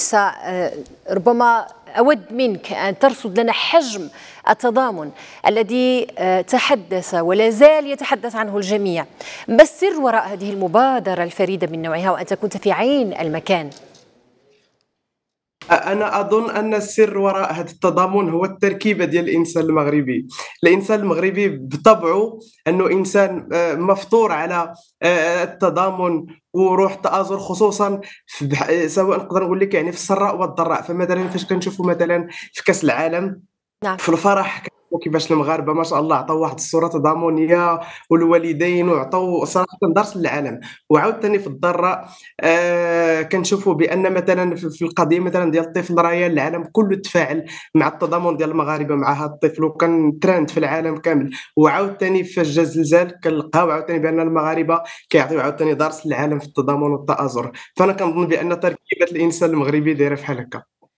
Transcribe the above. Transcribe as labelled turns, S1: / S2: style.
S1: النساء آه، ربما أود منك أن ترصد لنا حجم التضامن الذي آه، تحدث ولا زال يتحدث عنه الجميع ما السر وراء هذه المبادرة الفريدة من نوعها وأنت كنت في عين المكان
S2: انا اظن ان السر وراء هذا التضامن هو التركيبه ديال الانسان المغربي الانسان المغربي بطبعه انه انسان آه، مفطور على آه، التضامن وروح التآزر خصوصا سواء نقدر نقول لك يعني في السراء والضراء فمثلا فاش كنشوفوا مثلا في كاس العالم نعم. في الفرح وكيفاش المغاربه ما شاء الله عطاو واحد الصوره تضامنيه والوالدين وعطاو صراحه درس للعالم وعاوتاني في الضراء آه كنشوفوا بان مثلا في القضيه مثلا ديال الطفل ريان العالم كله تفاعل مع التضامن ديال المغاربه مع هذا الطفل وكان ترند في العالم كامل وعاوتاني في جا الزلزال كنلقاو عاوتاني بان المغاربه كيعطيو عاوتاني درس للعالم في التضامن والتآزر فانا كنظن بان تركيبه الانسان المغربي دايره بحال هكا